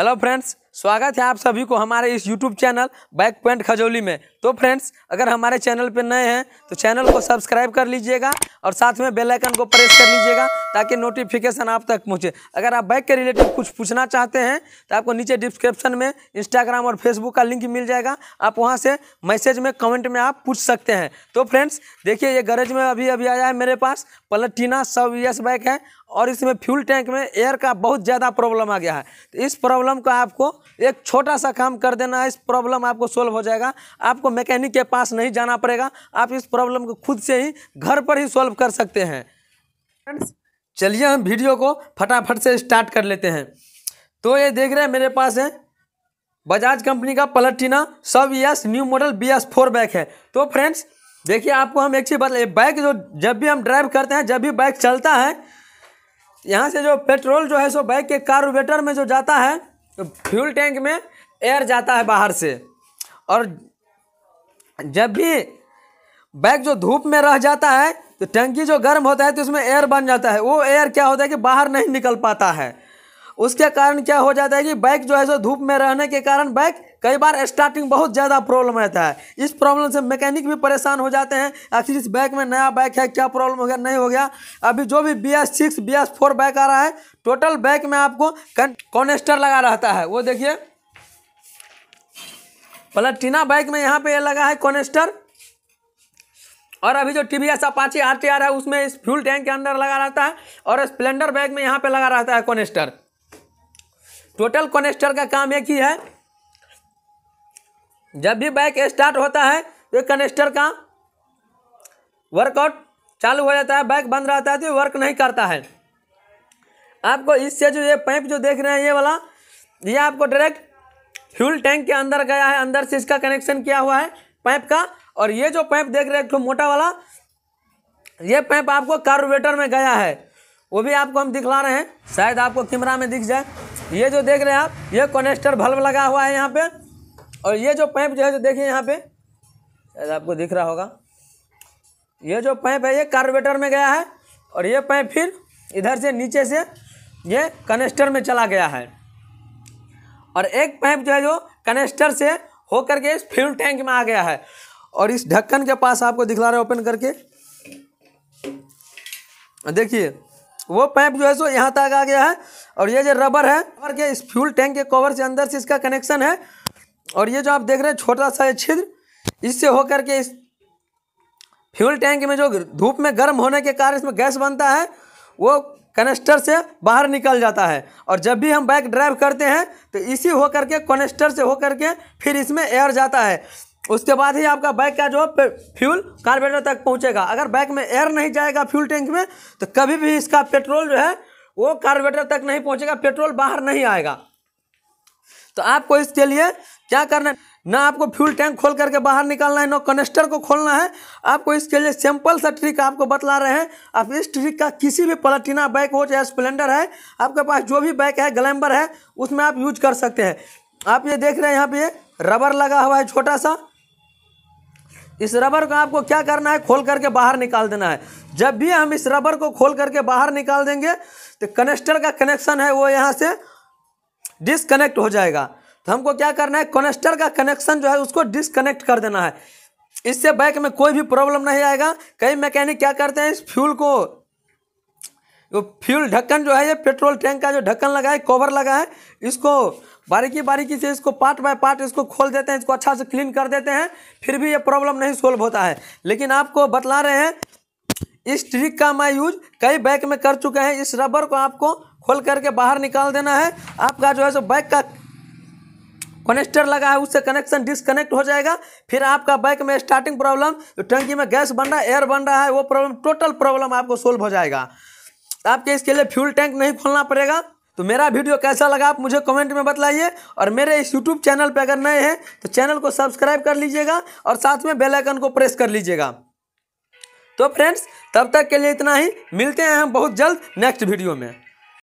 hello friends स्वागत है आप सभी को हमारे इस YouTube channel back point Khajauli में तो फ्रेंड्स अगर हमारे चैनल पर नए हैं तो चैनल को सब्सक्राइब कर लीजिएगा और साथ में बेल आइकन को प्रेस कर लीजिएगा ताकि नोटिफिकेशन आप तक पहुंचे अगर आप बाइक के रिलेटेड कुछ पूछना चाहते हैं तो आपको नीचे डिस्क्रिप्शन में इंस्टाग्राम और फेसबुक का लिंक मिल जाएगा आप वहाँ से मैसेज में कमेंट में आप पूछ सकते हैं तो फ्रेंड्स देखिए ये गरज में अभी अभी आया है मेरे पास पलटीना सब यस बाइक है और इसमें फ्यूल टैंक में एयर का बहुत ज़्यादा प्रॉब्लम आ गया है तो इस प्रॉब्लम का आपको एक छोटा सा काम कर देना है इस प्रॉब्लम आपको सोल्व हो जाएगा आपको मैकेनिक के पास नहीं जाना पड़ेगा आप इस प्रॉब्लम को खुद से ही घर पर ही सोल्व सॉल्व कर सकते हैं चलिए हम वीडियो को फटाफट से स्टार्ट कर लेते हैं तो ये देख रहे हैं मेरे पास है बजाज कंपनी का पलटीना सब यस new model B S four back है तो फ्रेंड्स देखिए आपको हम एक चीज़ बता बाइक जो जब भी हम ड्राइव करते हैं जब भी बाइक चलता है यहाँ से जो पेट्रोल जो है सो बाइक के कार्बोरेटर में जो जाता है तो फ्यूल टैंक में एयर जाता है बाहर से और जब भी बाइक जो धूप में रह जाता है तो टंकी जो गर्म होता है तो उसमें एयर बन जाता है वो एयर क्या होता है कि बाहर नहीं निकल पाता है उसके कारण क्या हो जाता है कि बाइक जो है सो धूप में रहने के कारण बाइक कई बार स्टार्टिंग बहुत ज़्यादा प्रॉब्लम रहता है इस प्रॉब्लम से मैकेनिक भी परेशान हो जाते हैं आखिर इस बाइक में नया बाइक है क्या प्रॉब्लम हो गया नहीं हो गया अभी जो भी B S six B S four bike आ रहा है टोटल बाइक में आपको कॉनेस्टर लगा रहता है वो देखिए पलटीना बाइक में यहाँ पर यह लगा है कॉनेस्टर और अभी जो T V S Apache R T R है उसमें इस फ्यूल टैंक के अंदर लगा रहता है और स्प्लेंडर बैग में यहाँ पे लगा रहता है कॉनेस्टर टोटल कॉनेस्टर का काम एक ही है जब भी बाइक स्टार्ट होता है तो कनेस्टर का वर्कआउट चालू हो जाता है बाइक बंद रहता है तो वर्क नहीं करता है आपको इससे जो ये पाइप जो देख रहे हैं ये वाला ये आपको डायरेक्ट फ्यूल टैंक के अंदर गया है अंदर से इसका कनेक्शन किया हुआ है पाइप का और ये जो पैंप देख रहे हैं तो मोटा वाला ये पैंप आपको कार्बोरेटर में गया है वो भी आपको हम दिखला रहे हैं शायद आपको कैमरा में दिख जाए ये जो देख रहे हैं आप ये कॉनेस्टर भल्ब लगा हुआ है यहाँ पे और ये जो पैंप जो है जो देखिए यहाँ पे शायद आपको दिख रहा होगा ये जो पैंप है ये कार्बोरेटर में गया है और ये पैंप फिर इधर से नीचे से ये कनेस्टर में चला गया है और एक पैंप जो है जो कनेस्टर से होकर के इस फ्यूल टैंक में आ गया है और इस ढक्कन के पास आपको दिखला रहे ओपन करके देखिए वो पैप जो है सो यहाँ तक आ गया है और ये जो रबर है रबर के इस फ्यूल टैंक के कवर से अंदर से इसका कनेक्शन है और ये जो आप देख रहे हैं छोटा सा ये छिद्र इससे होकर के इस फ्यूल टैंक में जो धूप में गर्म होने के कारण इसमें गैस बनता है वो कनेस्टर से बाहर निकल जाता है और जब भी हम बाइक ड्राइव करते हैं तो इसी होकर के कनेस्टर से होकर के फिर इसमें एयर जाता है उसके बाद ही आपका बाइक का जो फ्यूल कार्बेटर तक पहुंचेगा अगर बाइक में एयर नहीं जाएगा फ्यूल टैंक में तो कभी भी इसका पेट्रोल जो है वो कार्बेटर तक नहीं पहुंचेगा पेट्रोल बाहर नहीं आएगा तो आपको इसके लिए क्या करना है ना आपको फ्यूल टैंक खोल करके बाहर निकालना है ना कनेस्टर को खोलना है आपको इसके लिए सिंपल सा ट्रिक आपको बतला रहे हैं आप इस ट्रिक का किसी भी पलटिना बाइक हो चाहे स्प्लेंडर है आपके पास जो भी बाइक है ग्लैम्बर है उसमें आप यूज कर सकते हैं आप ये देख रहे हैं यहाँ पे रबर लगा हुआ है छोटा सा इस रबर को आपको क्या करना है खोल करके बाहर निकाल देना है जब भी हम इस रबर को खोल करके बाहर निकाल देंगे तो कनेस्टर का कनेक्शन है वो यहाँ से डिसकनेक्ट हो जाएगा तो हमको क्या करना है कनेक्टर का कनेक्शन जो है उसको डिसकनेक्ट कर देना है इससे बाइक में कोई भी प्रॉब्लम नहीं आएगा कई मैकेनिक क्या करते हैं इस फ्यूल को जो फ्यूल ढक्कन जो है ये पेट्रोल टैंक का जो ढक्कन लगा है कवर लगा है इसको बारीकी बारीकी से इसको पार्ट बाय पार्ट इसको खोल देते हैं इसको अच्छा से क्लीन कर देते हैं फिर भी ये प्रॉब्लम नहीं सोल्व होता है लेकिन आपको बतला रहे हैं इस ट्रिक का मैं यूज कई बाइक में कर चुके हैं इस रबर को आपको खोल करके बाहर निकाल देना है आपका जो है सो बाइक का कनेक्टर लगा है उससे कनेक्शन डिसकनेक्ट हो जाएगा फिर आपका बाइक में स्टार्टिंग प्रॉब्लम जो टंकी में गैस बन रहा है एयर बन रहा है वो प्रॉब्लम टोटल प्रॉब्लम आपको सोल्व हो जाएगा आपके इसके लिए फ्यूल टैंक नहीं खोलना पड़ेगा तो मेरा वीडियो कैसा लगा आप मुझे कमेंट में बताइए और मेरे इस यूट्यूब चैनल पर अगर नए हैं तो चैनल को सब्सक्राइब कर लीजिएगा और साथ में बेलाइकन को प्रेस कर लीजिएगा तो फ्रेंड्स तब तक के लिए इतना ही मिलते हैं हम बहुत जल्द नेक्स्ट वीडियो में